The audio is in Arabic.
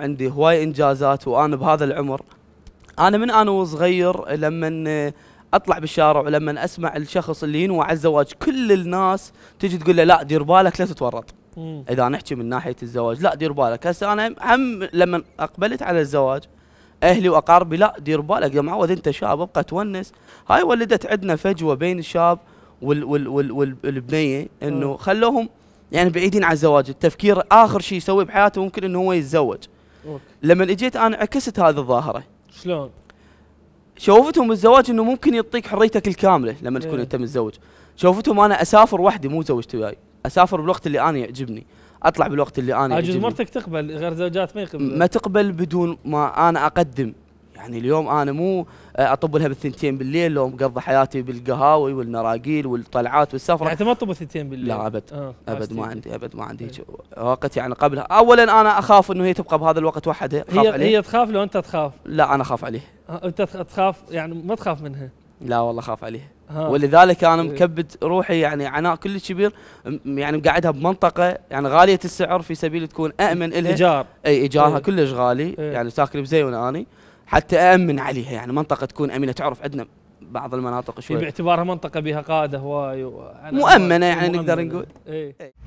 عندي هواي انجازات وانا بهذا العمر انا من انا وصغير لما اطلع بالشارع ولما اسمع الشخص اللي ينوى على الزواج كل الناس تجي تقول له لا دير بالك لا تتورط اذا نحكي من ناحيه الزواج لا دير بالك هسه انا هم لما اقبلت على الزواج اهلي واقاربي لا دير بالك يا معود انت شاب ابقى تونس هاي ولدت عندنا فجوه بين الشاب وال وال وال والبنيه انه خلوهم يعني بعيدين عن الزواج التفكير اخر شيء يسويه بحياته ممكن انه هو يتزوج لما اجيت انا عكست هذه الظاهره شلون؟ شوفتهم الزواج انه ممكن يعطيك حريتك الكامله لما تكون إيه. انت متزوج شوفتهم انا اسافر وحدي مو زوجتي وياي اسافر بالوقت اللي انا يعجبني اطلع بالوقت اللي انا يعجبني مرتك تقبل غير زوجات ما يقبل ما تقبل بدون ما انا اقدم يعني اليوم انا مو آه، اطب لها بالثنتين بالليل لو مقضي حياتي بالقهاوي والنراقيل والطلعات والسفره يعني انت ما تطب الثنتين بالليل لا ابد آه. ابد ما عندي ابد ما عندي هيك طيب. وقت يعني قبلها اولا انا اخاف انه هي تبقى بهذا الوقت وحدها هي عليه. هي تخاف لو انت تخاف لا انا اخاف عليه آه، انت تخاف يعني ما تخاف منها لا والله اخاف عليه ولذلك انا طيب. مكبد روحي يعني عناء كلش كبير يعني مقعدها بمنطقه يعني غاليه السعر في سبيل تكون امن لها ايجار اي ايجارها طيب. كلش غالي يعني ساكن بزيون اني حتى أأمن عليها يعني منطقة تكون أمينة تعرف عندنا بعض المناطق شوي باعتبارها منطقة بها قادة هواي مؤمنة يعني مؤمنة. نقدر نقول إيه.